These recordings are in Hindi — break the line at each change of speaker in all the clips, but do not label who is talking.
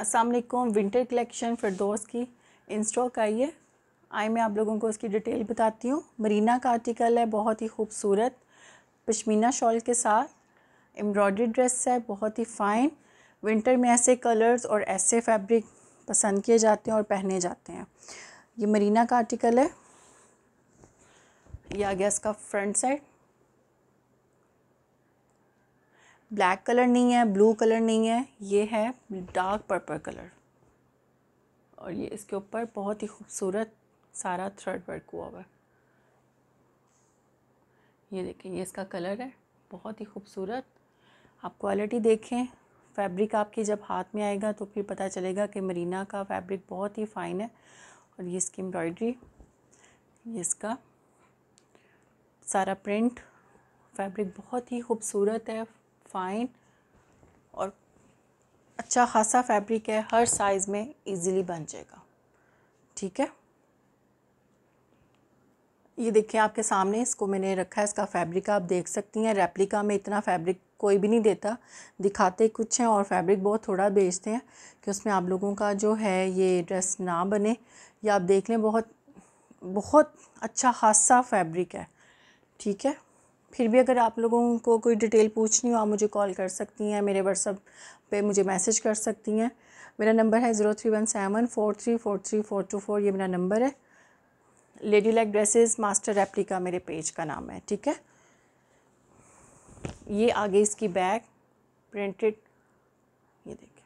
असलकुम विंटर कलेक्शन फिरदोस की इन स्टॉक आई है आई मैं आप लोगों को उसकी डिटेल बताती हूँ मरीना का आर्टिकल है बहुत ही खूबसूरत पश्मीना शॉल के साथ एम्ब्रॉयडरी ड्रेस है बहुत ही फ़ाइन विंटर में ऐसे कलर्स और ऐसे फैब्रिक पसंद किए जाते हैं और पहने जाते हैं ये मरीना का आर्टिकल है या आ गया इसका फ्रंट साइड ब्लैक कलर नहीं है ब्लू कलर नहीं है ये है डार्क पर्पल कलर और ये इसके ऊपर बहुत ही खूबसूरत सारा थ्रेड वर्क हुआ हुआ है ये देखें ये इसका कलर है बहुत ही खूबसूरत आप क्वालिटी देखें फैब्रिक आपके जब हाथ में आएगा तो फिर पता चलेगा कि मरीना का फैब्रिक बहुत ही फ़ाइन है और ये इसकी एम्ब्रॉयडरी ये इसका सारा प्रिंट फैब्रिक बहुत ही खूबसूरत है फाइन और अच्छा खासा फैब्रिक है हर साइज़ में इजीली बन जाएगा ठीक है ये देखिए आपके सामने इसको मैंने रखा है इसका फैब्रिक आप देख सकती हैं रेप्लिका में इतना फैब्रिक कोई भी नहीं देता दिखाते कुछ हैं और फैब्रिक बहुत थोड़ा बेचते हैं कि उसमें आप लोगों का जो है ये ड्रेस ना बने या आप देख लें बहुत बहुत अच्छा खासा फैब्रिक है ठीक है फिर भी अगर आप लोगों को कोई डिटेल पूछनी हो आप मुझे कॉल कर सकती हैं मेरे व्हाट्सअप पे मुझे मैसेज कर सकती हैं मेरा नंबर है zero three one seven four three four three four two four ये मेरा नंबर है lady like dresses master replica मेरे पेज का नाम है ठीक है ये आगे इसकी बैग प्रिंटेड ये देखिए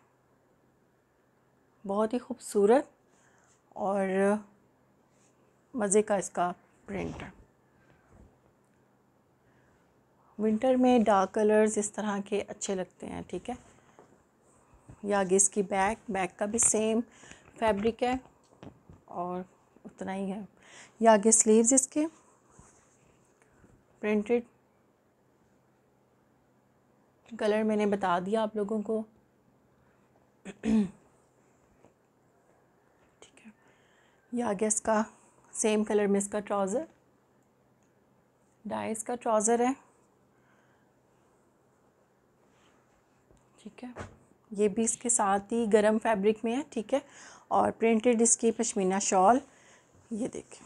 बहुत ही खूबसूरत और मज़े का इसका प्रिंट विंटर में डार्क कलर्स इस तरह के अच्छे लगते हैं ठीक है या आगे इसकी बैक बैक का भी सेम फैब्रिक है और उतना ही है या आगे स्लीव्स इसके प्रिंटेड कलर मैंने बता दिया आप लोगों को ठीक है या आगे इसका सेम कलर में इसका ट्राउज़र डाइस का ट्राउज़र है ठीक है ये भी इसके साथ ही गरम फैब्रिक में है ठीक है और प्रिंटेड इसकी पश्मीना शॉल ये देखें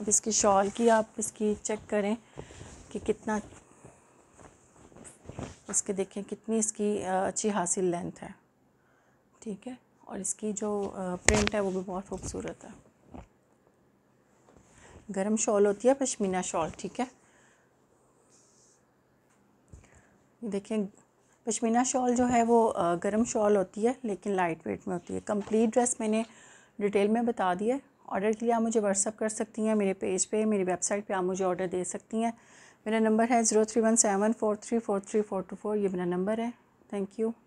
अब इसकी शॉल की आप इसकी चेक करें कि कितना इसके देखें कितनी इसकी अच्छी हासिल लेंथ है ठीक है और इसकी जो प्रिंट है वो भी बहुत खूबसूरत है गरम शॉल होती है पशमीना शॉल ठीक है देखें पश्मीना शॉल जो है वो गर्म शॉल होती है लेकिन लाइट वेट में होती है कंप्लीट ड्रेस मैंने डिटेल में बता दी है ऑर्डर के लिए आप मुझे व्हाट्सअप कर सकती हैं मेरे पेज पे मेरी वेबसाइट पे आप मुझे ऑर्डर दे सकती हैं मेरा नंबर है zero three one seven four three four three four two four ये मेरा नंबर है थैंक यू